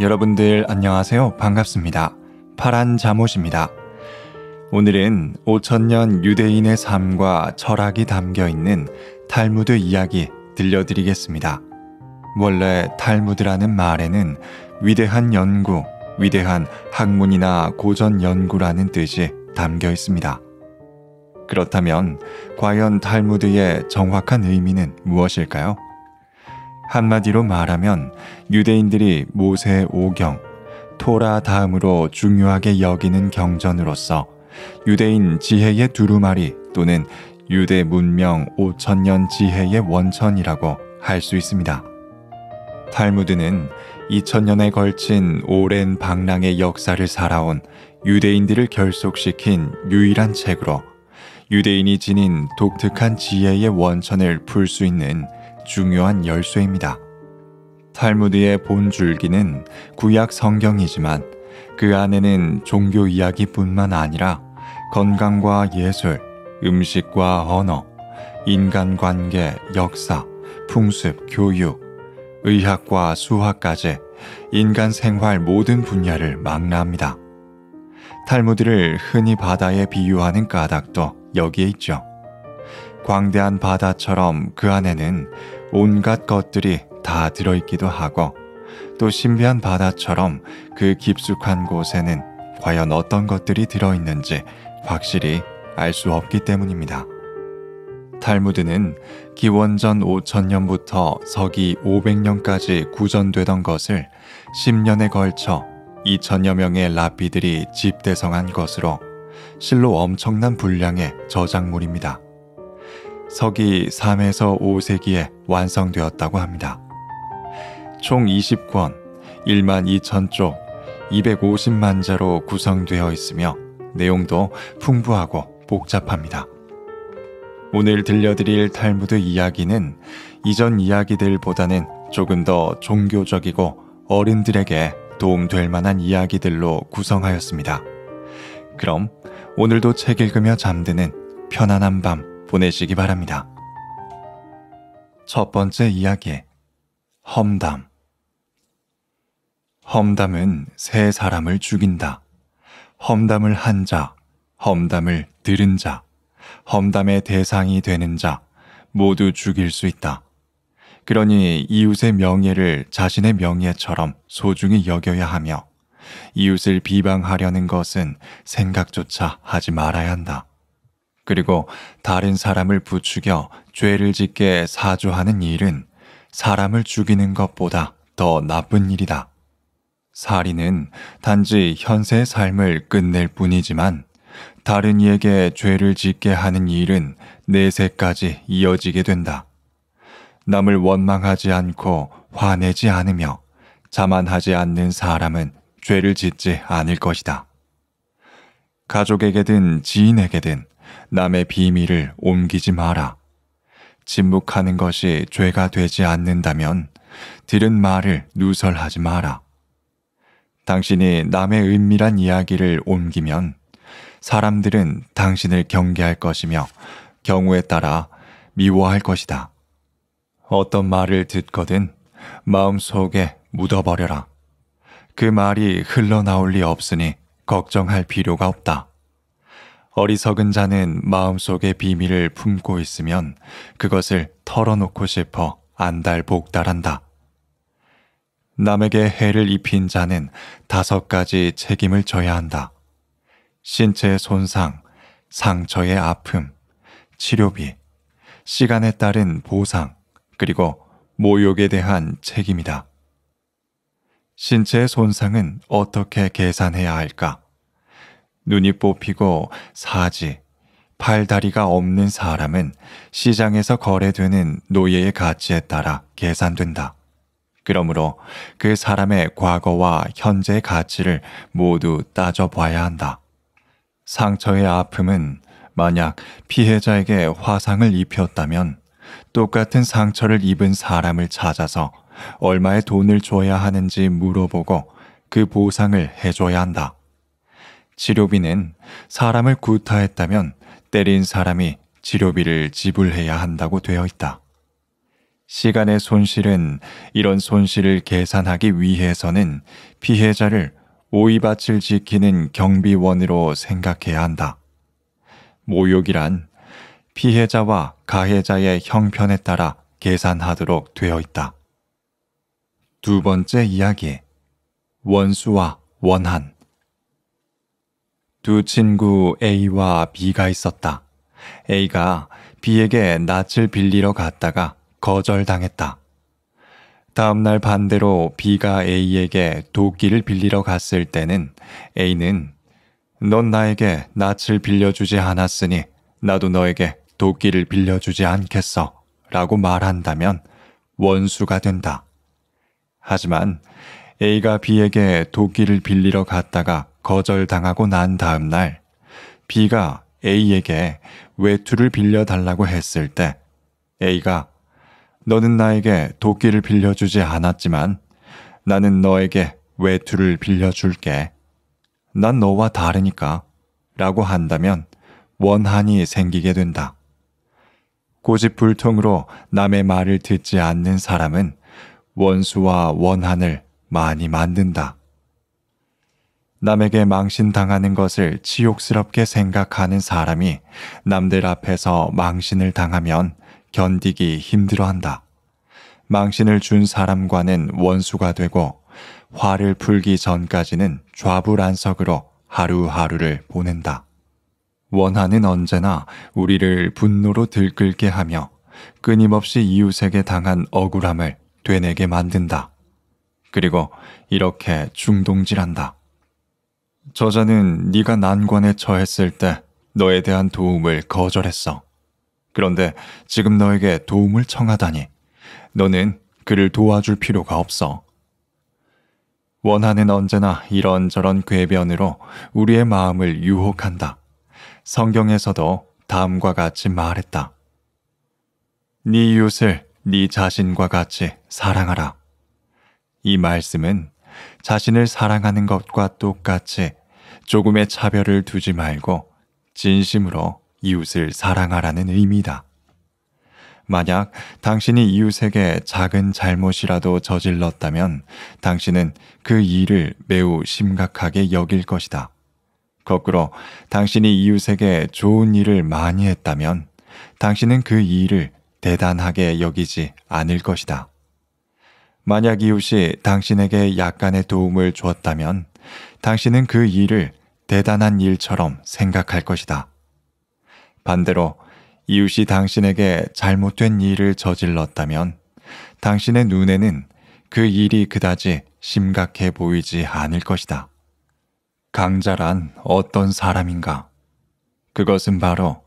여러분들 안녕하세요. 반갑습니다. 파란 잠옷입니다. 오늘은 5천년 유대인의 삶과 철학이 담겨 있는 탈무드 이야기 들려드리겠습니다. 원래 탈무드라는 말에는 위대한 연구, 위대한 학문이나 고전 연구라는 뜻이 담겨 있습니다. 그렇다면 과연 탈무드의 정확한 의미는 무엇일까요? 한마디로 말하면 유대인들이 모세 오경, 토라 다음으로 중요하게 여기는 경전으로서 유대인 지혜의 두루마리 또는 유대 문명 5천년 지혜의 원천이라고 할 수 있습니다. 탈무드는 2000년에 걸친 오랜 방랑의 역사를 살아온 유대인들을 결속시킨 유일한 책으로 유대인이 지닌 독특한 지혜의 원천을 풀 수 있는 중요한 열쇠입니다. 탈무드의 본 줄기는 구약 성경이지만 그 안에는 종교 이야기뿐만 아니라 건강과 예술, 음식과 언어, 인간관계, 역사, 풍습, 교육, 의학과 수학까지 인간 생활 모든 분야를 망라합니다. 탈무드를 흔히 바다에 비유하는 까닭도 여기에 있죠. 광대한 바다처럼 그 안에는 온갖 것들이 다 들어있기도 하고 또 신비한 바다처럼 그 깊숙한 곳에는 과연 어떤 것들이 들어있는지 확실히 알 수 없기 때문입니다. 탈무드는 기원전 5천년부터 서기 500년까지 구전되던 것을 10년에 걸쳐 2천여 명의 라피들이 집대성한 것으로 실로 엄청난 분량의 저작물입니다. 서기 3에서 5세기에 완성되었다고 합니다. 총 20권, 1만 2천 쪽, 250만 자로 구성되어 있으며 내용도 풍부하고 복잡합니다. 오늘 들려드릴 탈무드 이야기는 이전 이야기들보다는 조금 더 종교적이고 어른들에게 도움될 만한 이야기들로 구성하였습니다. 그럼 오늘도 책 읽으며 잠드는 편안한 밤 보내시기 바랍니다. 첫 번째 이야기, 험담. 험담은 세 사람을 죽인다. 험담을 한 자, 험담을 들은 자, 험담의 대상이 되는 자, 모두 죽일 수 있다. 그러니 이웃의 명예를 자신의 명예처럼 소중히 여겨야 하며 이웃을 비방하려는 것은 생각조차 하지 말아야 한다. 그리고 다른 사람을 부추겨 죄를 짓게 사주하는 일은 사람을 죽이는 것보다 더 나쁜 일이다. 살인은 단지 현세 삶을 끝낼 뿐이지만 다른 이에게 죄를 짓게 하는 일은 내세까지 이어지게 된다. 남을 원망하지 않고 화내지 않으며 자만하지 않는 사람은 죄를 짓지 않을 것이다. 가족에게든 지인에게든 남의 비밀을 옮기지 마라. 침묵하는 것이 죄가 되지 않는다면 들은 말을 누설하지 마라. 당신이 남의 은밀한 이야기를 옮기면 사람들은 당신을 경계할 것이며 경우에 따라 미워할 것이다. 어떤 말을 듣거든 마음속에 묻어버려라. 그 말이 흘러나올 리 없으니 걱정할 필요가 없다. 어리석은 자는 마음속에 비밀을 품고 있으면 그것을 털어놓고 싶어 안달복달한다. 남에게 해를 입힌 자는 다섯 가지 책임을 져야 한다. 신체의 손상, 상처의 아픔, 치료비, 시간에 따른 보상, 그리고 모욕에 대한 책임이다. 신체의 손상은 어떻게 계산해야 할까? 눈이 뽑히고 사지, 팔다리가 없는 사람은 시장에서 거래되는 노예의 가치에 따라 계산된다. 그러므로 그 사람의 과거와 현재의 가치를 모두 따져봐야 한다. 상처의 아픔은 만약 피해자에게 화상을 입혔다면 똑같은 상처를 입은 사람을 찾아서 얼마의 돈을 줘야 하는지 물어보고 그 보상을 해줘야 한다. 치료비는 사람을 구타했다면 때린 사람이 치료비를 지불해야 한다고 되어 있다. 시간의 손실은 이런 손실을 계산하기 위해서는 피해자를 오이밭을 지키는 경비원으로 생각해야 한다. 모욕이란 피해자와 가해자의 형편에 따라 계산하도록 되어 있다. 두 번째 이야기. 원수와 원한. 두 친구 A와 B가 있었다. A가 B에게 낯을 빌리러 갔다가 거절당했다. 다음날 반대로 B가 A에게 도끼를 빌리러 갔을 때는 A는 넌 나에게 낯을 빌려주지 않았으니 나도 너에게 도끼를 빌려주지 않겠어 라고 말한다면 원수가 된다. 하지만 A가 B에게 도끼를 빌리러 갔다가 거절당하고 난 다음 날 B가 A에게 외투를 빌려달라고 했을 때 A가 너는 나에게 도끼를 빌려주지 않았지만 나는 너에게 외투를 빌려줄게. 난 너와 다르니까. 라고 한다면 원한이 생기게 된다. 고집불통으로 남의 말을 듣지 않는 사람은 원수와 원한을 많이 만든다. 남에게 망신당하는 것을 치욕스럽게 생각하는 사람이 남들 앞에서 망신을 당하면 견디기 힘들어한다. 망신을 준 사람과는 원수가 되고 화를 풀기 전까지는 좌불안석으로 하루하루를 보낸다. 원한은 언제나 우리를 분노로 들끓게 하며 끊임없이 이웃에게 당한 억울함을 되뇌게 만든다. 그리고 이렇게 중동질한다. 저자는 네가 난관에 처했을 때 너에 대한 도움을 거절했어. 그런데 지금 너에게 도움을 청하다니 너는 그를 도와줄 필요가 없어. 원한은 언제나 이런저런 궤변으로 우리의 마음을 유혹한다. 성경에서도 다음과 같이 말했다. 네 이웃을 네 자신과 같이 사랑하라. 이 말씀은 자신을 사랑하는 것과 똑같이 조금의 차별을 두지 말고 진심으로 이웃을 사랑하라는 의미다. 만약 당신이 이웃에게 작은 잘못이라도 저질렀다면 당신은 그 일을 매우 심각하게 여길 것이다. 거꾸로 당신이 이웃에게 좋은 일을 많이 했다면 당신은 그 일을 대단하게 여기지 않을 것이다. 만약 이웃이 당신에게 약간의 도움을 주었다면 당신은 그 일을 대단한 일처럼 생각할 것이다. 반대로 이웃이 당신에게 잘못된 일을 저질렀다면 당신의 눈에는 그 일이 그다지 심각해 보이지 않을 것이다. 강자란 어떤 사람인가? 그것은 바로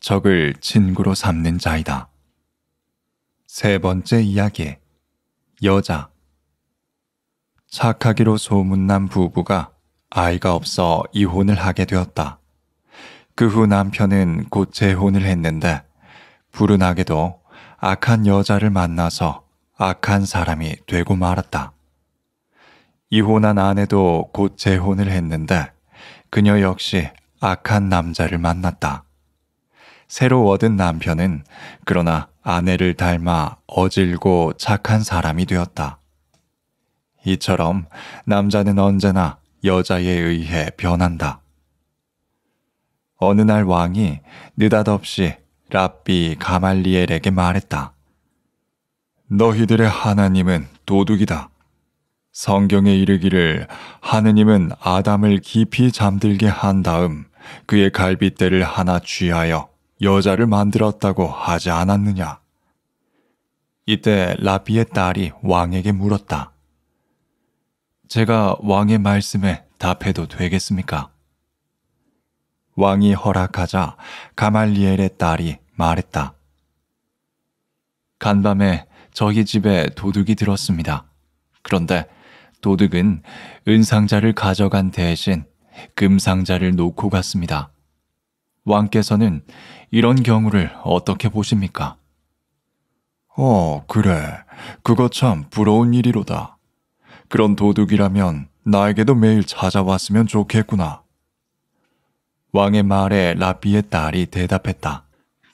적을 친구로 삼는 자이다. 세 번째 이야기. 여자. 착하기로 소문난 부부가 아이가 없어 이혼을 하게 되었다. 그 후 남편은 곧 재혼을 했는데 불운하게도 악한 여자를 만나서 악한 사람이 되고 말았다. 이혼한 아내도 곧 재혼을 했는데 그녀 역시 악한 남자를 만났다. 새로 얻은 남편은 그러나 아내를 닮아 어질고 착한 사람이 되었다. 이처럼 남자는 언제나 여자에 의해 변한다. 어느 날 왕이 느닷없이 랍비 가말리엘에게 말했다. 너희들의 하나님은 도둑이다. 성경에 이르기를 하느님은 아담을 깊이 잠들게 한 다음 그의 갈빗대를 하나 쥐하여 여자를 만들었다고 하지 않았느냐. 이때 라비의 딸이 왕에게 물었다. 제가 왕의 말씀에 답해도 되겠습니까? 왕이 허락하자 가말리엘의 딸이 말했다. 간밤에 저희 집에 도둑이 들었습니다. 그런데 도둑은 은상자를 가져간 대신 금상자를 놓고 갔습니다. 왕께서는 이런 경우를 어떻게 보십니까? 어, 그래. 그거 참 부러운 일이로다. 그런 도둑이라면 나에게도 매일 찾아왔으면 좋겠구나. 왕의 말에 라비의 딸이 대답했다.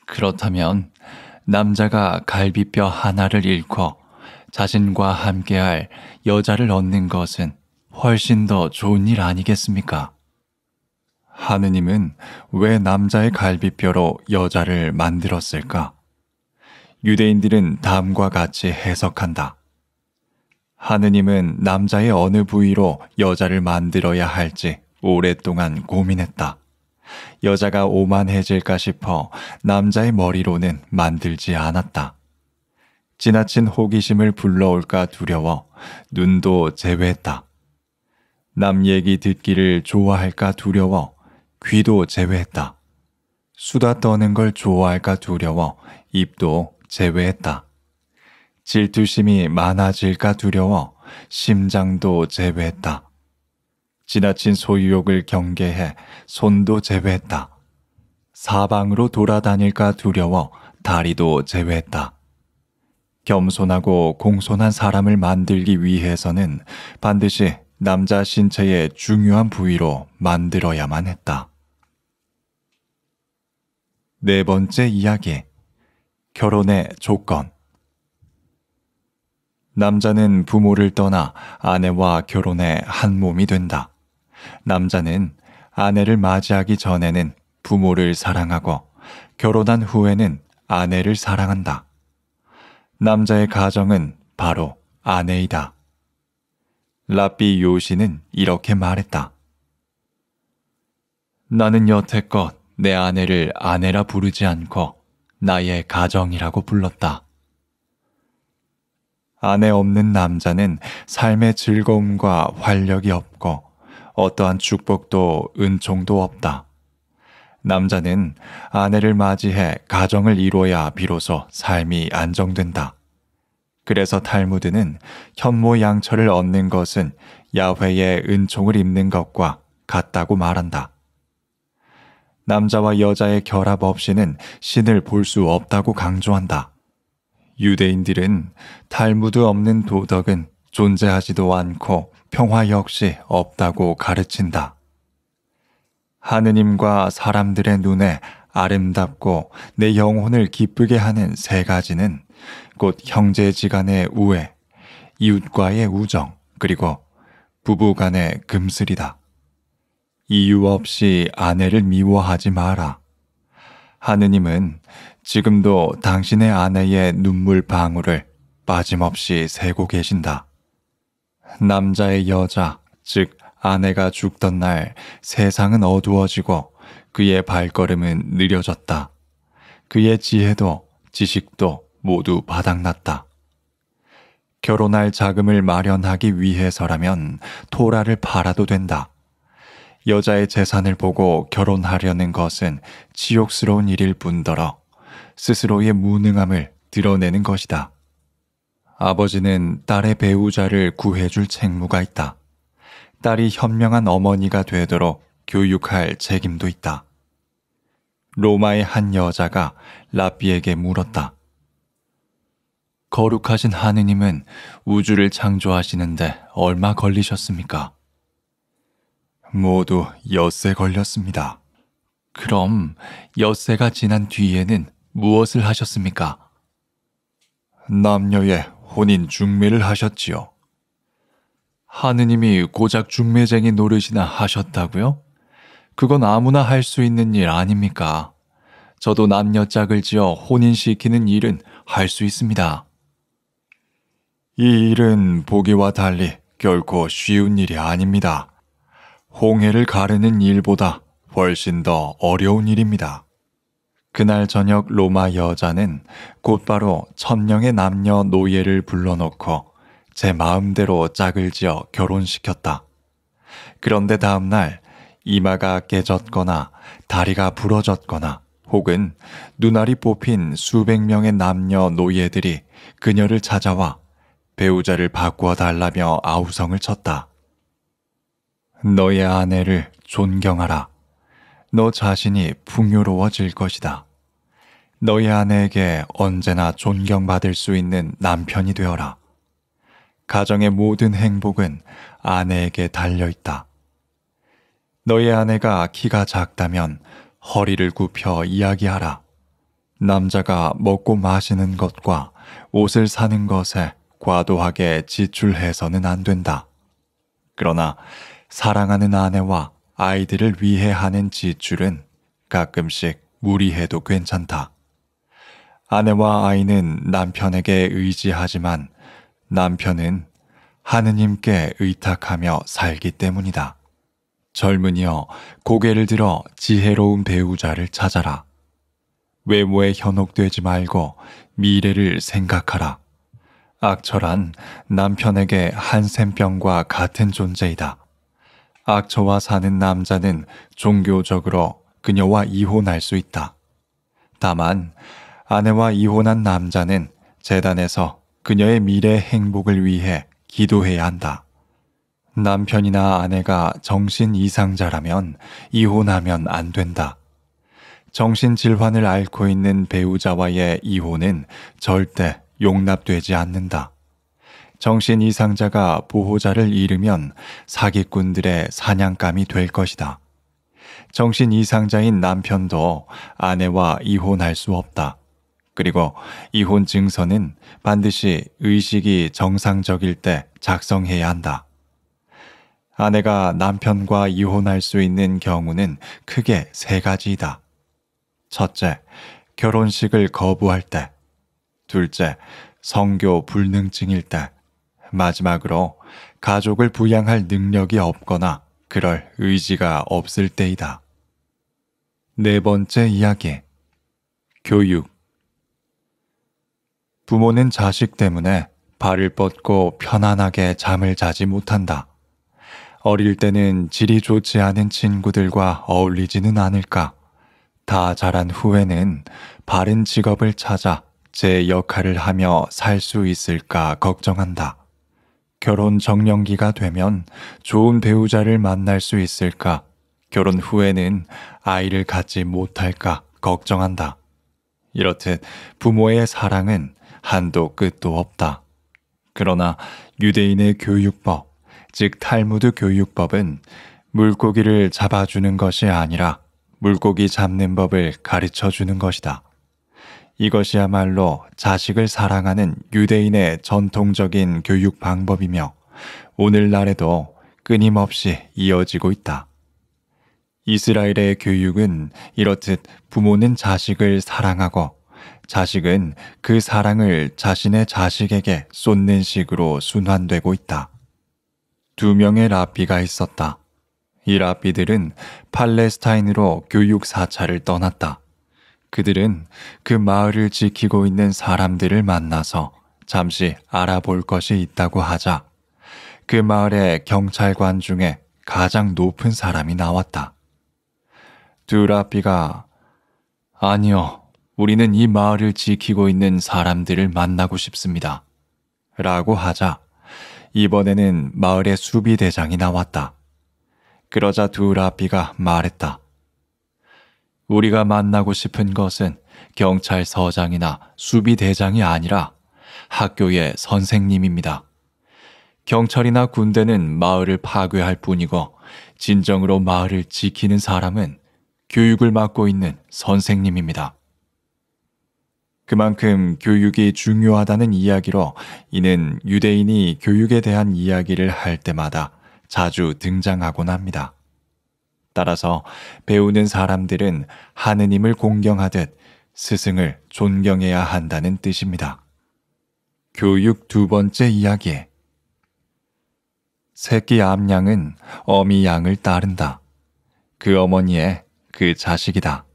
그렇다면 남자가 갈비뼈 하나를 잃고 자신과 함께할 여자를 얻는 것은 훨씬 더 좋은 일 아니겠습니까? 하느님은 왜 남자의 갈비뼈로 여자를 만들었을까? 유대인들은 다음과 같이 해석한다. 하느님은 남자의 어느 부위로 여자를 만들어야 할지 오랫동안 고민했다. 여자가 오만해질까 싶어 남자의 머리로는 만들지 않았다. 지나친 호기심을 불러올까 두려워 눈도 제외했다. 남 얘기 듣기를 좋아할까 두려워 귀도 제외했다. 수다 떠는 걸 좋아할까 두려워 입도 제외했다. 질투심이 많아질까 두려워 심장도 제외했다. 지나친 소유욕을 경계해 손도 제외했다. 사방으로 돌아다닐까 두려워 다리도 제외했다. 겸손하고 공손한 사람을 만들기 위해서는 반드시 남자 신체의 중요한 부위로 만들어야만 했다. 네 번째 이야기. 결혼의 조건. 남자는 부모를 떠나 아내와 결혼해 한 몸이 된다. 남자는 아내를 맞이하기 전에는 부모를 사랑하고 결혼한 후에는 아내를 사랑한다. 남자의 가정은 바로 아내이다. 라비 요시는 이렇게 말했다. 나는 여태껏 내 아내를 아내라 부르지 않고 나의 가정이라고 불렀다. 아내 없는 남자는 삶의 즐거움과 활력이 없고 어떠한 축복도 은총도 없다. 남자는 아내를 맞이해 가정을 이루어야 비로소 삶이 안정된다. 그래서 탈무드는 현모 양처를 얻는 것은 야훼의 은총을 입는 것과 같다고 말한다. 남자와 여자의 결합 없이는 신을 볼 수 없다고 강조한다. 유대인들은 탈무드 없는 도덕은 존재하지도 않고 평화 역시 없다고 가르친다. 하느님과 사람들의 눈에 아름답고 내 영혼을 기쁘게 하는 세 가지는 곧 형제지간의 우애, 이웃과의 우정, 그리고 부부간의 금슬이다. 이유 없이 아내를 미워하지 마라. 하느님은 지금도 당신의 아내의 눈물 방울을 빠짐없이 새고 계신다. 남자의 여자, 즉 아내가 죽던 날 세상은 어두워지고 그의 발걸음은 느려졌다. 그의 지혜도 지식도 모두 바닥났다. 결혼할 자금을 마련하기 위해서라면 토라를 팔아도 된다. 여자의 재산을 보고 결혼하려는 것은 지옥스러운 일일 뿐더러 스스로의 무능함을 드러내는 것이다. 아버지는 딸의 배우자를 구해줄 책무가 있다. 딸이 현명한 어머니가 되도록 교육할 책임도 있다. 로마의 한 여자가 라비에게 물었다. 거룩하신 하느님은 우주를 창조하시는데 얼마 걸리셨습니까? 모두 엿새 걸렸습니다. 그럼 엿새가 지난 뒤에는 무엇을 하셨습니까? 남녀의 혼인 중매를 하셨지요. 하느님이 고작 중매쟁이 노릇이나 하셨다고요? 그건 아무나 할 수 있는 일 아닙니까? 저도 남녀 짝을 지어 혼인시키는 일은 할 수 있습니다. 이 일은 보기와 달리 결코 쉬운 일이 아닙니다. 홍해를 가르는 일보다 훨씬 더 어려운 일입니다. 그날 저녁 로마 여자는 곧바로 천령의 남녀 노예를 불러놓고 제 마음대로 짝을 지어 결혼시켰다. 그런데 다음날 이마가 깨졌거나 다리가 부러졌거나 혹은 눈알이 뽑힌 수백 명의 남녀 노예들이 그녀를 찾아와 배우자를 바꾸어 달라며 아우성을 쳤다. 너의 아내를 존경하라. 너 자신이 풍요로워질 것이다. 너희 아내에게 언제나 존경받을 수 있는 남편이 되어라. 가정의 모든 행복은 아내에게 달려있다. 너희 아내가 키가 작다면 허리를 굽혀 이야기하라. 남자가 먹고 마시는 것과 옷을 사는 것에 과도하게 지출해서는 안 된다. 그러나 사랑하는 아내와 아이들을 위해 하는 지출은 가끔씩 무리해도 괜찮다. 아내와 아이는 남편에게 의지하지만 남편은 하느님께 의탁하며 살기 때문이다. 젊은이여 고개를 들어 지혜로운 배우자를 찾아라. 외모에 현혹되지 말고 미래를 생각하라. 악처란 남편에게 한센병과 같은 존재이다. 악처와 사는 남자는 종교적으로 그녀와 이혼할 수 있다. 다만 아내와 이혼한 남자는 재단에서 그녀의 미래 행복을 위해 기도해야 한다. 남편이나 아내가 정신 이상자라면 이혼하면 안 된다. 정신 질환을 앓고 있는 배우자와의 이혼은 절대 용납되지 않는다. 정신 이상자가 보호자를 잃으면 사기꾼들의 사냥감이 될 것이다. 정신 이상자인 남편도 아내와 이혼할 수 없다. 그리고 이혼 증서는 반드시 의식이 정상적일 때 작성해야 한다. 아내가 남편과 이혼할 수 있는 경우는 크게 세 가지이다. 첫째, 결혼식을 거부할 때. 둘째, 성교 불능증일 때. 마지막으로 가족을 부양할 능력이 없거나 그럴 의지가 없을 때이다. 네 번째 이야기. 교육. 부모는 자식 때문에 발을 뻗고 편안하게 잠을 자지 못한다. 어릴 때는 질이 좋지 않은 친구들과 어울리지는 않을까. 다 자란 후에는 바른 직업을 찾아 제 역할을 하며 살 수 있을까 걱정한다. 결혼 정년기가 되면 좋은 배우자를 만날 수 있을까? 결혼 후에는 아이를 갖지 못할까 걱정한다. 이렇듯 부모의 사랑은 한도 끝도 없다. 그러나 유대인의 교육법, 즉 탈무드 교육법은 물고기를 잡아주는 것이 아니라 물고기 잡는 법을 가르쳐 주는 것이다. 이것이야말로 자식을 사랑하는 유대인의 전통적인 교육 방법이며 오늘날에도 끊임없이 이어지고 있다. 이스라엘의 교육은 이렇듯 부모는 자식을 사랑하고 자식은 그 사랑을 자신의 자식에게 쏟는 식으로 순환되고 있다. 두 명의 라비가 있었다. 이 라비들은 팔레스타인으로 교육 사찰을 떠났다. 그들은 그 마을을 지키고 있는 사람들을 만나서 잠시 알아볼 것이 있다고 하자 그 마을의 경찰관 중에 가장 높은 사람이 나왔다. 두 라비가 아니요, 우리는 이 마을을 지키고 있는 사람들을 만나고 싶습니다. 라고 하자 이번에는 마을의 수비대장이 나왔다. 그러자 두라비가 말했다. 우리가 만나고 싶은 것은 경찰서장이나 수비대장이 아니라 학교의 선생님입니다. 경찰이나 군대는 마을을 파괴할 뿐이고 진정으로 마을을 지키는 사람은 교육을 맡고 있는 선생님입니다. 그만큼 교육이 중요하다는 이야기로 이는 유대인이 교육에 대한 이야기를 할 때마다 자주 등장하곤 합니다. 따라서 배우는 사람들은 하느님을 공경하듯 스승을 존경해야 한다는 뜻입니다. 교육 두 번째 이야기. 새끼 암양은 어미 양을 따른다. 그 어머니의 그 자식이다.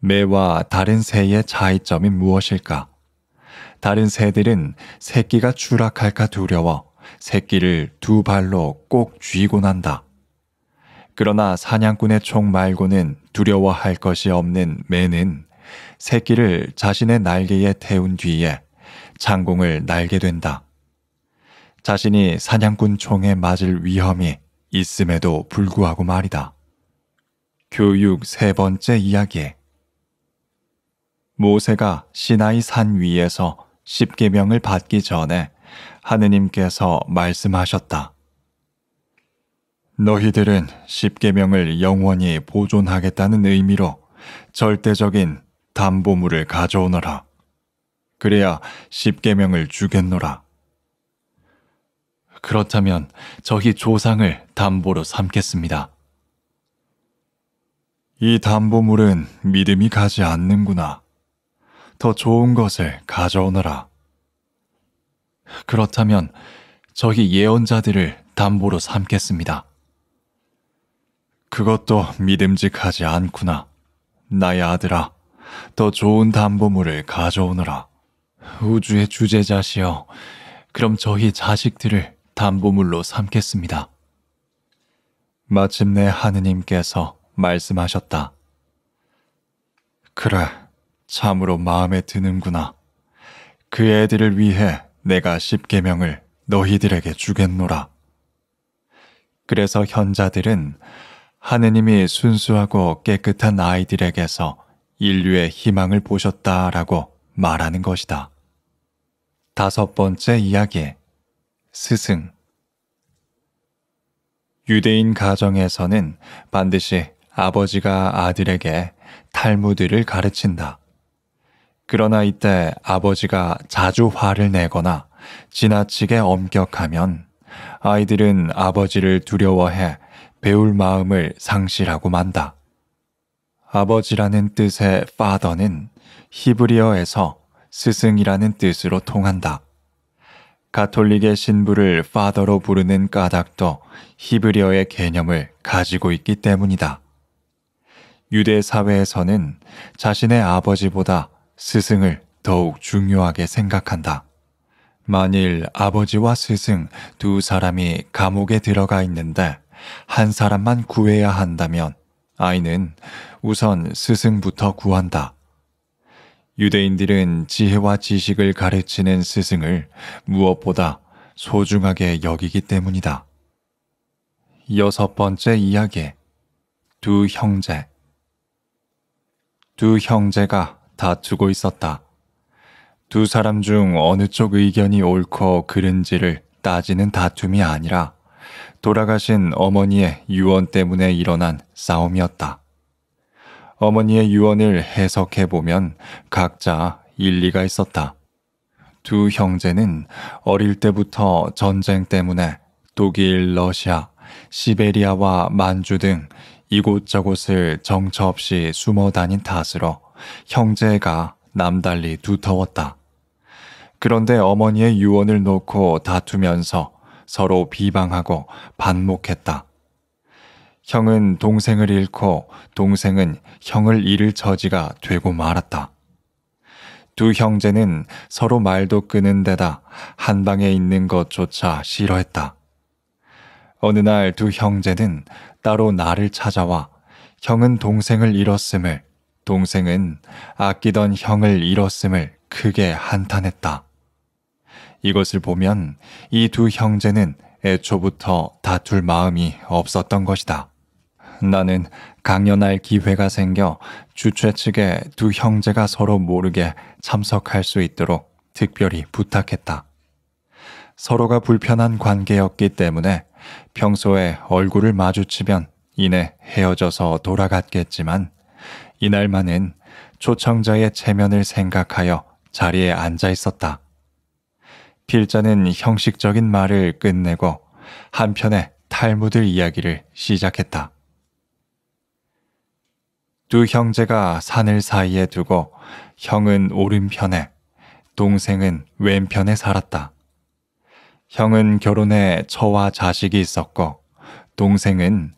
매와 다른 새의 차이점이 무엇일까? 다른 새들은 새끼가 추락할까 두려워 새끼를 두 발로 꼭 쥐곤 한다. 그러나 사냥꾼의 총 말고는 두려워할 것이 없는 매는 새끼를 자신의 날개에 태운 뒤에 창공을 날게 된다. 자신이 사냥꾼 총에 맞을 위험이 있음에도 불구하고 말이다. 교육 세 번째 이야기 모세가 시나이 산 위에서 십계명을 받기 전에 하느님께서 말씀하셨다. 너희들은 십계명을 영원히 보존하겠다는 의미로 절대적인 담보물을 가져오너라. 그래야 십계명을 주겠노라. 그렇다면 저희 조상을 담보로 삼겠습니다. 이 담보물은 믿음이 가지 않는구나. 더 좋은 것을 가져오너라. 그렇다면 저기 예언자들을 담보로 삼겠습니다. 그것도 믿음직하지 않구나. 나의 아들아, 더 좋은 담보물을 가져오너라. 우주의 주제자시여, 그럼 저희 자식들을 담보물로 삼겠습니다. 마침내 하느님께서 말씀하셨다. 그래, 참으로 마음에 드는구나. 그 애들을 위해 내가 십계명을 너희들에게 주겠노라. 그래서 현자들은 하느님이 순수하고 깨끗한 아이들에게서 인류의 희망을 보셨다라고 말하는 것이다. 다섯 번째 이야기. 스승. 유대인 가정에서는 반드시 아버지가 아들에게 탈무드를 가르친다. 그러나 이때 아버지가 자주 화를 내거나 지나치게 엄격하면 아이들은 아버지를 두려워해 배울 마음을 상실하고 만다. 아버지라는 뜻의 father는 히브리어에서 스승이라는 뜻으로 통한다. 가톨릭의 신부를 father로 부르는 까닭도 히브리어의 개념을 가지고 있기 때문이다. 유대 사회에서는 자신의 아버지보다 스승을 더욱 중요하게 생각한다. 만일 아버지와 스승 두 사람이 감옥에 들어가 있는데 한 사람만 구해야 한다면 아이는 우선 스승부터 구한다. 유대인들은 지혜와 지식을 가르치는 스승을 무엇보다 소중하게 여기기 때문이다. 여섯 번째 이야기. 두 형제. 두 형제가 다투고 있었다. 두 사람 중 어느 쪽 의견이 옳고 그른지를 따지는 다툼이 아니라 돌아가신 어머니의 유언 때문에 일어난 싸움이었다. 어머니의 유언을 해석해보면 각자 일리가 있었다. 두 형제는 어릴 때부터 전쟁 때문에 독일, 러시아, 시베리아와 만주 등 이곳저곳을 정처 없이 숨어 다닌 탓으로 형제가 남달리 두터웠다. 그런데 어머니의 유언을 놓고 다투면서 서로 비방하고 반목했다. 형은 동생을 잃고 동생은 형을 잃을 처지가 되고 말았다. 두 형제는 서로 말도 끄는 데다 한 방에 있는 것조차 싫어했다. 어느 날 두 형제는 따로 나를 찾아와 형은 동생을 잃었음을 동생은 아끼던 형을 잃었음을 크게 한탄했다. 이것을 보면 이 두 형제는 애초부터 다툴 마음이 없었던 것이다. 나는 강연할 기회가 생겨 주최 측에 두 형제가 서로 모르게 참석할 수 있도록 특별히 부탁했다. 서로가 불편한 관계였기 때문에 평소에 얼굴을 마주치면 이내 헤어져서 돌아갔겠지만 이날만은 초청자의 체면을 생각하여 자리에 앉아 있었다. 필자는 형식적인 말을 끝내고 한편의 탈무들 이야기를 시작했다. 두 형제가 산을 사이에 두고 형은 오른편에, 동생은 왼편에 살았다. 형은 결혼해 처와 자식이 있었고, 동생은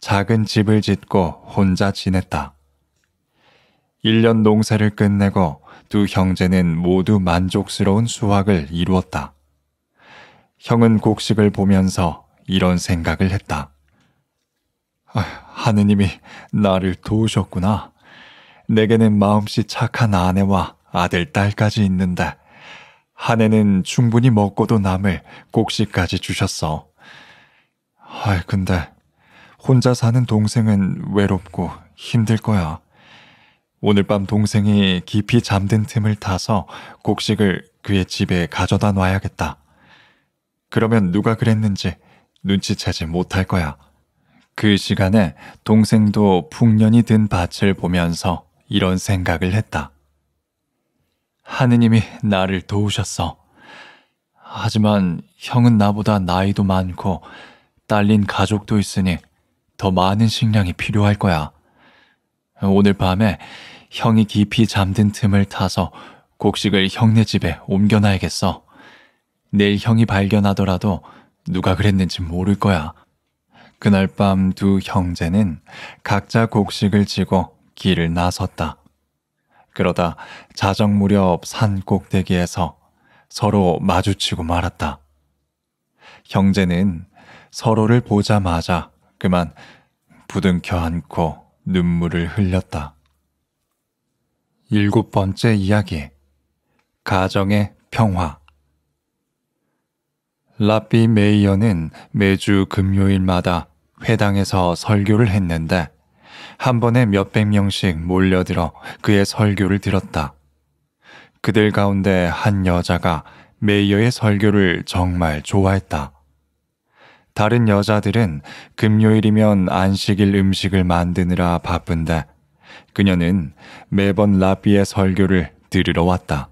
작은 집을 짓고 혼자 지냈다. 1년 농사를 끝내고 두 형제는 모두 만족스러운 수확을 이루었다. 형은 곡식을 보면서 이런 생각을 했다. 아, 하느님이 나를 도우셨구나. 내게는 마음씨 착한 아내와 아들, 딸까지 있는데, 한 해는 충분히 먹고도 남을 곡식까지 주셨어. 아, 근데 혼자 사는 동생은 외롭고 힘들 거야. 오늘 밤 동생이 깊이 잠든 틈을 타서 곡식을 그의 집에 가져다 놔야겠다. 그러면 누가 그랬는지 눈치채지 못할 거야. 그 시간에 동생도 풍년이 든 밭을 보면서 이런 생각을 했다. 하느님이 나를 도우셨어. 하지만 형은 나보다 나이도 많고 딸린 가족도 있으니 더 많은 식량이 필요할 거야. 오늘 밤에 형이 깊이 잠든 틈을 타서 곡식을 형네 집에 옮겨놔야겠어. 내일 형이 발견하더라도 누가 그랬는지 모를 거야. 그날 밤 두 형제는 각자 곡식을 지고 길을 나섰다. 그러다 자정 무렵 산 꼭대기에서 서로 마주치고 말았다. 형제는 서로를 보자마자 그만 부둥켜 안고 눈물을 흘렸다. 일곱 번째 이야기. 가정의 평화. 라비 메이어는 매주 금요일마다 회당에서 설교를 했는데 한 번에 몇백 명씩 몰려들어 그의 설교를 들었다. 그들 가운데 한 여자가 메이어의 설교를 정말 좋아했다. 다른 여자들은 금요일이면 안식일 음식을 만드느라 바쁜데 그녀는 매번 라비의 설교를 들으러 왔다.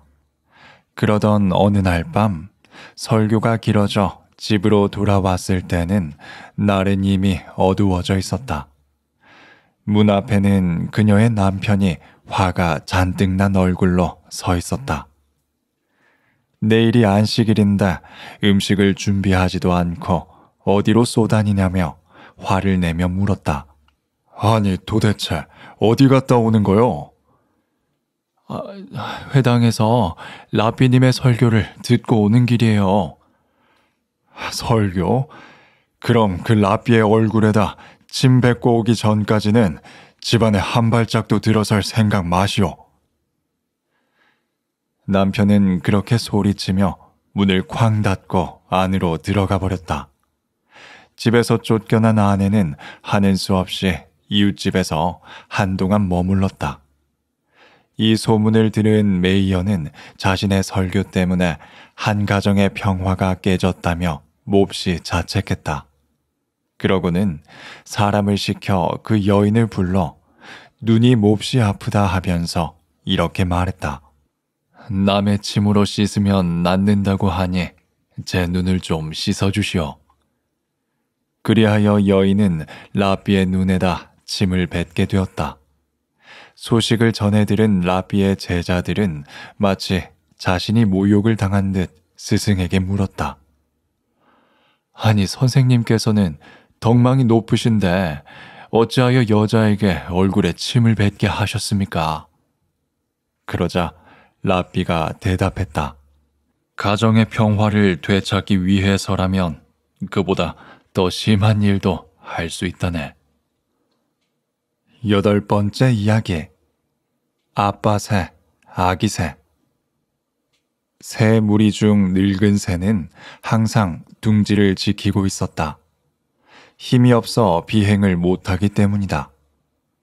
그러던 어느 날 밤 설교가 길어져 집으로 돌아왔을 때는 날은 이미 어두워져 있었다. 문 앞에는 그녀의 남편이 화가 잔뜩 난 얼굴로 서 있었다. 내일이 안식일인데 음식을 준비하지도 않고 어디로 쏘다니냐며 화를 내며 물었다. 아니 도대체 어디 갔다 오는 거요? 아, 회당에서 라비님의 설교를 듣고 오는 길이에요. 설교? 그럼 그 라비의 얼굴에다 침 뱉고 오기 전까지는 집안에 한 발짝도 들어설 생각 마시오. 남편은 그렇게 소리치며 문을 쾅 닫고 안으로 들어가 버렸다. 집에서 쫓겨난 아내는 하는 수 없이 이웃집에서 한동안 머물렀다. 이 소문을 들은 메이어는 자신의 설교 때문에 한 가정의 평화가 깨졌다며 몹시 자책했다. 그러고는 사람을 시켜 그 여인을 불러 눈이 몹시 아프다 하면서 이렇게 말했다. 남의 침으로 씻으면 낫는다고 하니 제 눈을 좀 씻어주시오. 그리하여 여인은 라비의 눈에다 짐을 뱉게 되었다. 소식을 전해 들은 라비의 제자들은 마치 자신이 모욕을 당한 듯 스승에게 물었다. 아니, 선생님께서는 덕망이 높으신데 어찌하여 여자에게 얼굴에 침을 뱉게 하셨습니까? 그러자 라비가 대답했다. 가정의 평화를 되찾기 위해서라면 그보다 더 심한 일도 할 수 있다네. 여덟 번째 이야기. 아빠 새, 아기 새. 새 무리 중 늙은 새는 항상 둥지를 지키고 있었다. 힘이 없어 비행을 못하기 때문이다.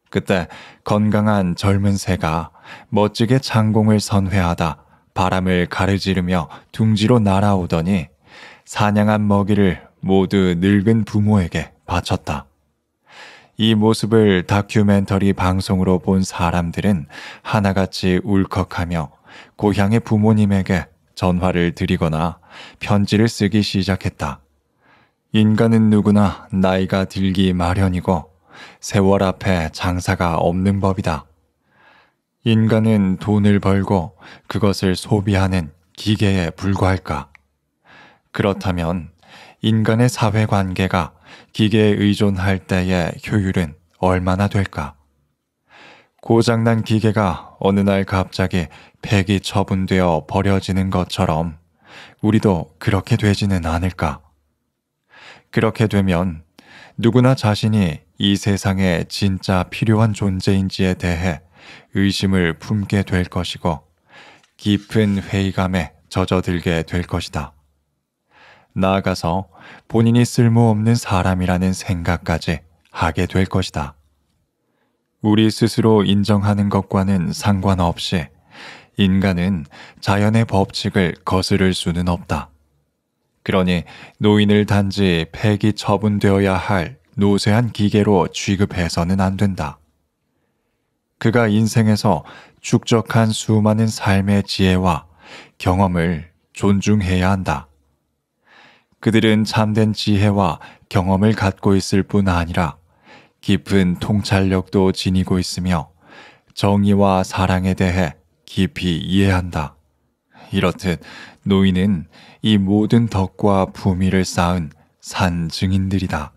그때 건강한 젊은 새가 멋지게 장공을 선회하다 바람을 가르지르며 둥지로 날아오더니 사냥한 먹이를 모두 늙은 부모에게 바쳤다. 이 모습을 다큐멘터리 방송으로 본 사람들은 하나같이 울컥하며 고향의 부모님에게 전화를 드리거나 편지를 쓰기 시작했다. 인간은 누구나 나이가 들기 마련이고 세월 앞에 장사가 없는 법이다. 인간은 돈을 벌고 그것을 소비하는 기계에 불과할까? 그렇다면 인간의 사회관계가 기계에 의존할 때의 효율은 얼마나 될까? 고장난 기계가 어느 날 갑자기 폐기 처분되어 버려지는 것처럼 우리도 그렇게 되지는 않을까? 그렇게 되면 누구나 자신이 이 세상에 진짜 필요한 존재인지에 대해 의심을 품게 될 것이고 깊은 회의감에 젖어들게 될 것이다. 나아가서 본인이 쓸모없는 사람이라는 생각까지 하게 될 것이다. 우리 스스로 인정하는 것과는 상관없이 인간은 자연의 법칙을 거스를 수는 없다. 그러니 노인을 단지 폐기 처분되어야 할 노쇠한 기계로 취급해서는 안 된다. 그가 인생에서 축적한 수많은 삶의 지혜와 경험을 존중해야 한다. 그들은 참된 지혜와 경험을 갖고 있을 뿐 아니라 깊은 통찰력도 지니고 있으며 정의와 사랑에 대해 깊이 이해한다. 이렇듯 노인은 이 모든 덕과 부미를 쌓은 산 증인들이다.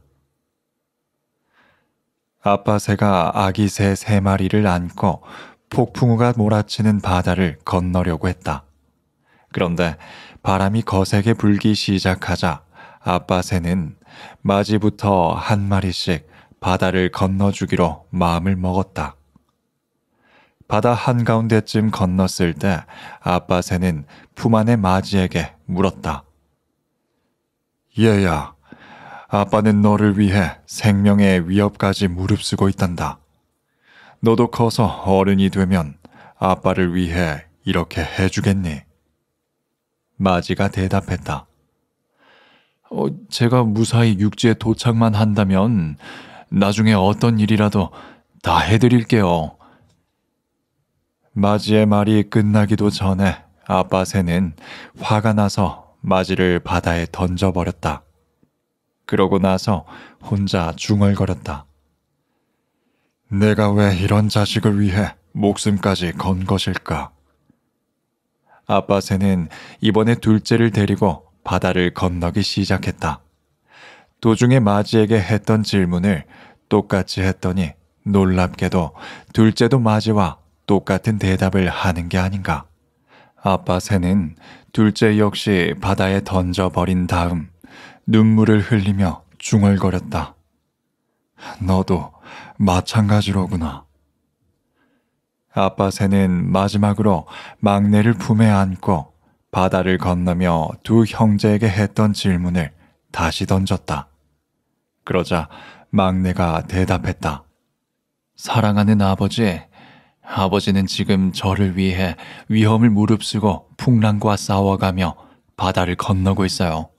아빠 새가 아기 새세 마리를 안고 폭풍우가 몰아치는 바다를 건너려고 했다. 그런데 바람이 거세게 불기 시작하자 아빠 새는 마지부터 한 마리씩 바다를 건너주기로 마음을 먹었다. 바다 한가운데쯤 건넜을 때 아빠 새는 품 안의 마지에게 물었다. 얘야, 아빠는 너를 위해 생명의 위협까지 무릅쓰고 있단다. 너도 커서 어른이 되면 아빠를 위해 이렇게 해주겠니? 마지가 대답했다. 어, 제가 무사히 육지에 도착만 한다면 나중에 어떤 일이라도 다 해드릴게요. 마지의 말이 끝나기도 전에 아빠 새는 화가 나서 마지를 바다에 던져버렸다. 그러고 나서 혼자 중얼거렸다. 내가 왜 이런 자식을 위해 목숨까지 건 것일까? 아빠 새는 이번에 둘째를 데리고 바다를 건너기 시작했다. 도중에 마지에게 했던 질문을 똑같이 했더니 놀랍게도 둘째도 마지와 똑같은 대답을 하는 게 아닌가. 아빠 새는 둘째 역시 바다에 던져버린 다음 눈물을 흘리며 중얼거렸다. 너도 마찬가지로구나. 아빠 새는 마지막으로 막내를 품에 안고 바다를 건너며 두 형제에게 했던 질문을 다시 던졌다. 그러자 막내가 대답했다. 사랑하는 아버지, 아버지는 지금 저를 위해 위험을 무릅쓰고 풍랑과 싸워가며 바다를 건너고 있어요.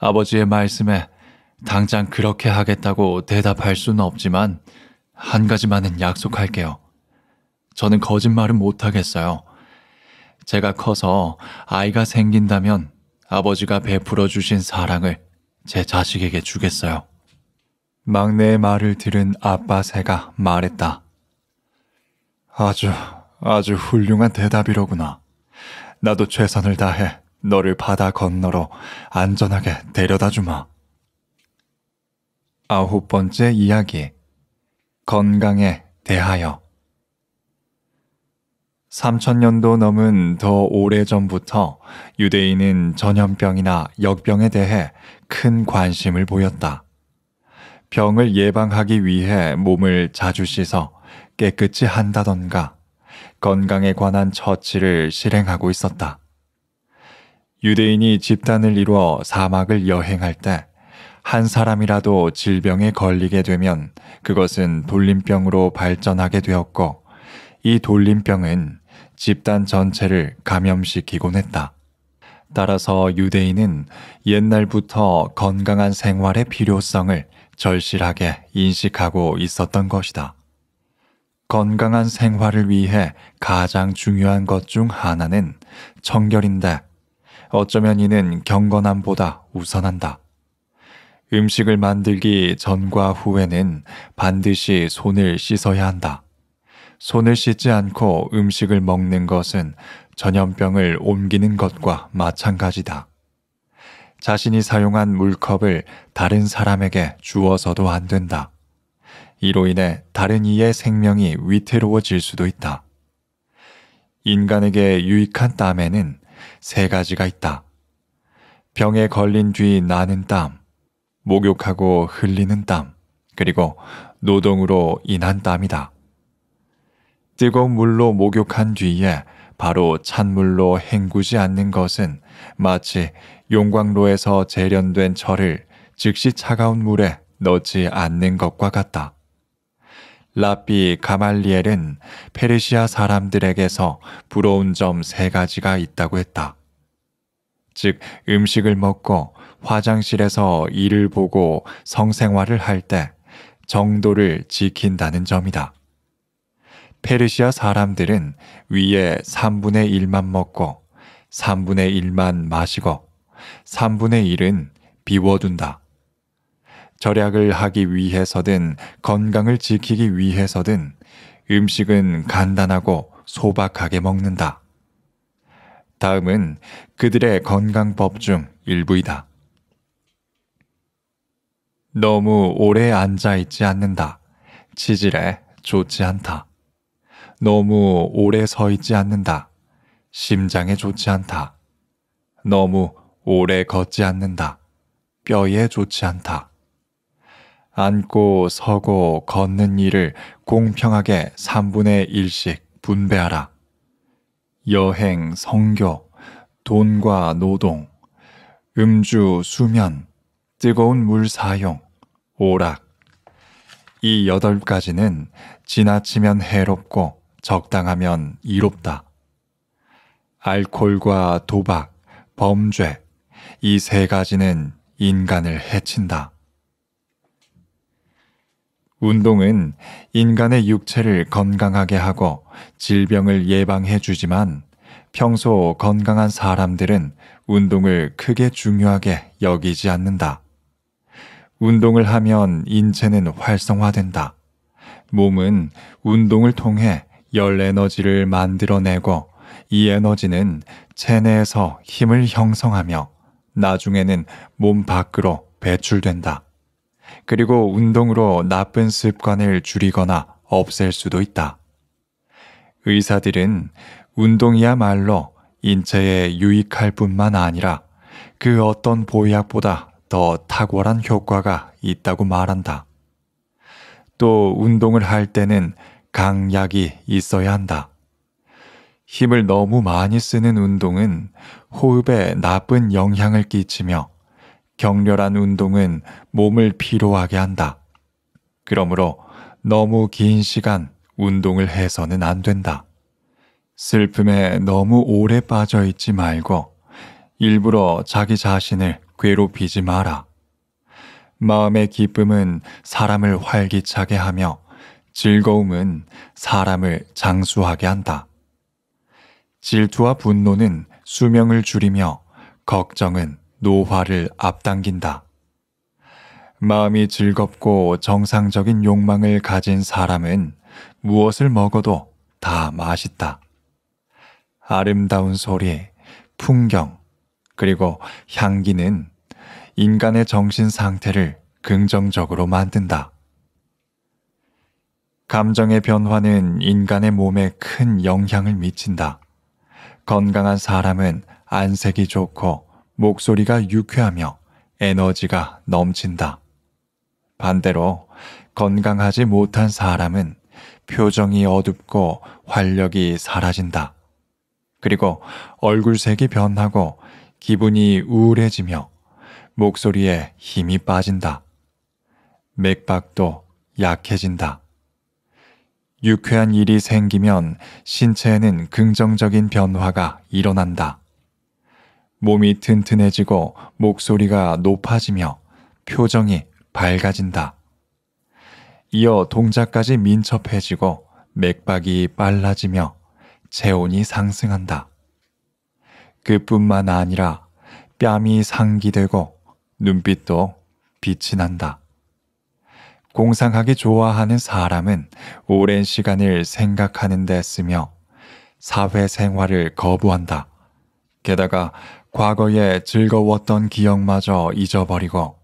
아버지의 말씀에 당장 그렇게 하겠다고 대답할 수는 없지만 한 가지만은 약속할게요. 저는 거짓말은 못하겠어요. 제가 커서 아이가 생긴다면 아버지가 베풀어 주신 사랑을 제 자식에게 주겠어요. 막내의 말을 들은 아빠 새가 말했다. 아주, 아주 훌륭한 대답이로구나. 나도 최선을 다해 너를 바다 건너로 안전하게 데려다 주마. 아홉 번째 이야기. 건강에 대하여. 3천년도 넘은 더 오래전부터 유대인은 전염병이나 역병에 대해 큰 관심을 보였다. 병을 예방하기 위해 몸을 자주 씻어 깨끗이 한다던가 건강에 관한 처치를 실행하고 있었다. 유대인이 집단을 이루어 사막을 여행할 때 한 사람이라도 질병에 걸리게 되면 그것은 돌림병으로 발전하게 되었고 이 돌림병은 집단 전체를 감염시키곤 했다. 따라서 유대인은 옛날부터 건강한 생활의 필요성을 절실하게 인식하고 있었던 것이다. 건강한 생활을 위해 가장 중요한 것 중 하나는 청결인데 어쩌면 이는 경건함보다 우선한다. 음식을 만들기 전과 후에는 반드시 손을 씻어야 한다. 손을 씻지 않고 음식을 먹는 것은 전염병을 옮기는 것과 마찬가지다. 자신이 사용한 물컵을 다른 사람에게 주어서도 안 된다. 이로 인해 다른 이의 생명이 위태로워질 수도 있다. 인간에게 유익한 땀에는 세 가지가 있다. 병에 걸린 뒤 나는 땀, 목욕하고 흘리는 땀, 그리고 노동으로 인한 땀이다. 뜨거운 물로 목욕한 뒤에 바로 찬물로 헹구지 않는 것은 마치 용광로에서 재련된 철을 즉시 차가운 물에 넣지 않는 것과 같다. 라비 가말리엘은 페르시아 사람들에게서 부러운 점 세 가지가 있다고 했다. 즉, 음식을 먹고 화장실에서 일을 보고 성생활을 할 때 정도를 지킨다는 점이다. 페르시아 사람들은 위에 3분의 1만 먹고 3분의 1만 마시고 3분의 1은 비워둔다. 절약을 하기 위해서든 건강을 지키기 위해서든 음식은 간단하고 소박하게 먹는다. 다음은 그들의 건강법 중 일부이다. 너무 오래 앉아있지 않는다. 치질에 좋지 않다. 너무 오래 서 있지 않는다. 심장에 좋지 않다. 너무 오래 걷지 않는다. 뼈에 좋지 않다. 앉고 서고 걷는 일을 공평하게 3분의 1씩 분배하라. 여행, 성교, 돈과 노동, 음주, 수면, 뜨거운 물 사용, 오락. 이 여덟 가지는 지나치면 해롭고 적당하면 이롭다. 알콜과 도박, 범죄, 이 세 가지는 인간을 해친다. 운동은 인간의 육체를 건강하게 하고 질병을 예방해 주지만 평소 건강한 사람들은 운동을 크게 중요하게 여기지 않는다. 운동을 하면 인체는 활성화된다. 몸은 운동을 통해 열 에너지를 만들어내고 이 에너지는 체내에서 힘을 형성하며 나중에는 몸 밖으로 배출된다. 그리고 운동으로 나쁜 습관을 줄이거나 없앨 수도 있다. 의사들은 운동이야말로 인체에 유익할 뿐만 아니라 그 어떤 보약보다 더 탁월한 효과가 있다고 말한다. 또 운동을 할 때는 강약이 있어야 한다. 힘을 너무 많이 쓰는 운동은 호흡에 나쁜 영향을 끼치며 격렬한 운동은 몸을 피로하게 한다. 그러므로 너무 긴 시간 운동을 해서는 안 된다. 슬픔에 너무 오래 빠져 있지 말고 일부러 자기 자신을 괴롭히지 마라. 마음의 기쁨은 사람을 활기차게 하며 즐거움은 사람을 장수하게 한다. 질투와 분노는 수명을 줄이며 걱정은 노화를 앞당긴다. 마음이 즐겁고 정상적인 욕망을 가진 사람은 무엇을 먹어도 다 맛있다. 아름다운 소리, 풍경, 그리고 향기는 인간의 정신 상태를 긍정적으로 만든다. 감정의 변화는 인간의 몸에 큰 영향을 미친다. 건강한 사람은 안색이 좋고 목소리가 유쾌하며 에너지가 넘친다. 반대로 건강하지 못한 사람은 표정이 어둡고 활력이 사라진다. 그리고 얼굴색이 변하고 기분이 우울해지며 목소리에 힘이 빠진다. 맥박도 약해진다. 유쾌한 일이 생기면 신체에는 긍정적인 변화가 일어난다. 몸이 튼튼해지고 목소리가 높아지며 표정이 밝아진다. 이어 동작까지 민첩해지고 맥박이 빨라지며 체온이 상승한다. 그뿐만 아니라 뺨이 상기되고 눈빛도 빛이 난다. 공상하기 좋아하는 사람은 오랜 시간을 생각하는 데 쓰며 사회생활을 거부한다. 게다가 과거에 즐거웠던 기억마저 잊어버리고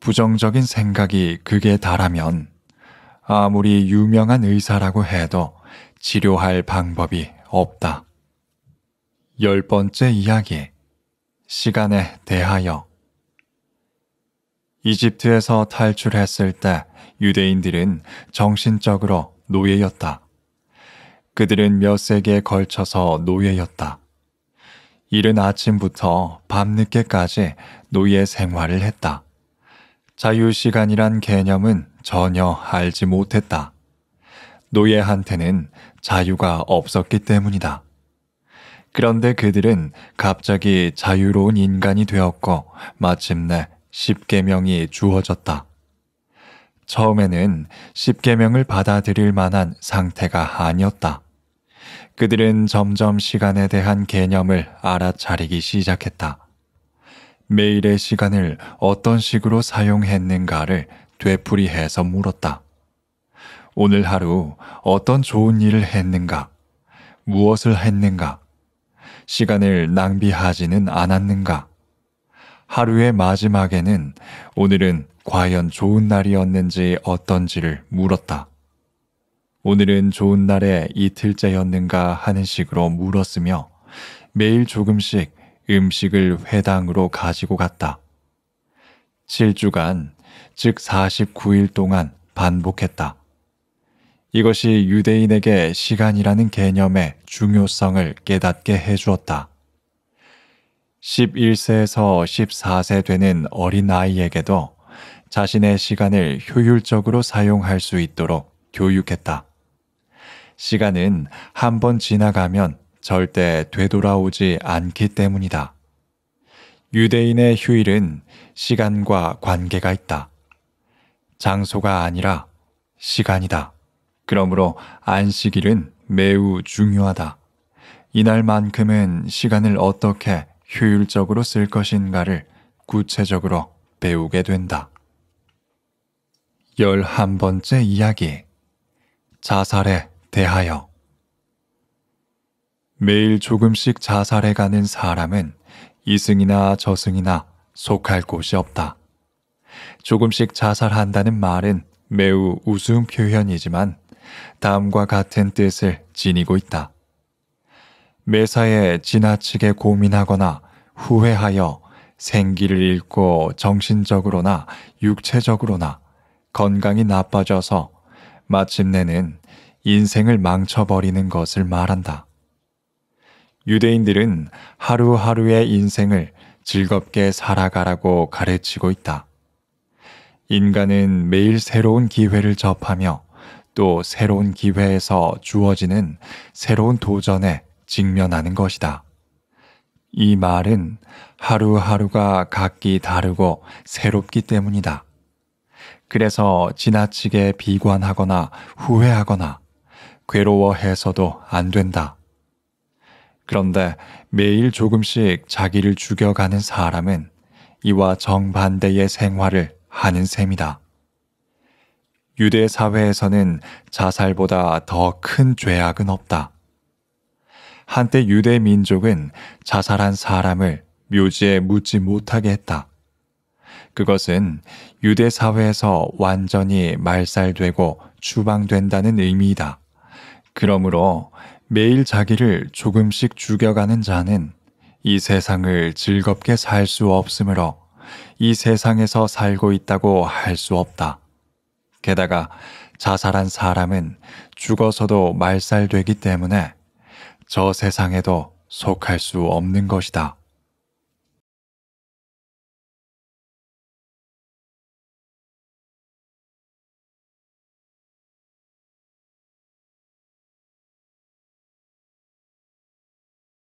부정적인 생각이 극에 달하면 아무리 유명한 의사라고 해도 치료할 방법이 없다. 열 번째 이야기. 시간에 대하여. 이집트에서 탈출했을 때 유대인들은 정신적으로 노예였다. 그들은 몇 세기에 걸쳐서 노예였다. 이른 아침부터 밤늦게까지 노예 생활을 했다. 자유시간이란 개념은 전혀 알지 못했다. 노예한테는 자유가 없었기 때문이다. 그런데 그들은 갑자기 자유로운 인간이 되었고 마침내 1 0계명이 주어졌다. 처음에는 십계명을 받아들일 만한 상태가 아니었다. 그들은 점점 시간에 대한 개념을 알아차리기 시작했다. 매일의 시간을 어떤 식으로 사용했는가를 되풀이해서 물었다. 오늘 하루 어떤 좋은 일을 했는가? 무엇을 했는가? 시간을 낭비하지는 않았는가? 하루의 마지막에는 오늘은 과연 좋은 날이었는지 어떤지를 물었다. 오늘은 좋은 날에 이틀째였는가 하는 식으로 물었으며 매일 조금씩 음식을 회당으로 가지고 갔다. 7주간, 즉 49일 동안 반복했다. 이것이 유대인에게 시간이라는 개념의 중요성을 깨닫게 해주었다. 11세에서 14세 되는 어린아이에게도 자신의 시간을 효율적으로 사용할 수 있도록 교육했다. 시간은 한 번 지나가면 절대 되돌아오지 않기 때문이다. 유대인의 휴일은 시간과 관계가 있다. 장소가 아니라 시간이다. 그러므로 안식일은 매우 중요하다. 이날만큼은 시간을 어떻게 효율적으로 쓸 것인가를 구체적으로 배우게 된다. 열한 번째 이야기 자살에 대하여 매일 조금씩 자살해 가는 사람은 이승이나 저승이나 속할 곳이 없다. 조금씩 자살한다는 말은 매우 우스운 표현이지만 다음과 같은 뜻을 지니고 있다. 매사에 지나치게 고민하거나 후회하여 생기를 잃고 정신적으로나 육체적으로나 건강이 나빠져서 마침내는 인생을 망쳐버리는 것을 말한다. 유대인들은 하루하루의 인생을 즐겁게 살아가라고 가르치고 있다. 인간은 매일 새로운 기회를 접하며 또 새로운 기회에서 주어지는 새로운 도전에 직면하는 것이다. 이 말은 하루하루가 각기 다르고 새롭기 때문이다. 그래서 지나치게 비관하거나 후회하거나 괴로워해서도 안 된다. 그런데 매일 조금씩 자기를 죽여가는 사람은 이와 정반대의 생활을 하는 셈이다. 유대 사회에서는 자살보다 더 큰 죄악은 없다. 한때 유대 민족은 자살한 사람을 묘지에 묻지 못하게 했다. 그것은 유대 사회에서 완전히 말살되고 추방된다는 의미이다. 그러므로 매일 자기를 조금씩 죽여가는 자는 이 세상을 즐겁게 살 수 없으므로 이 세상에서 살고 있다고 할 수 없다. 게다가 자살한 사람은 죽어서도 말살되기 때문에 저 세상에도 속할 수 없는 것이다.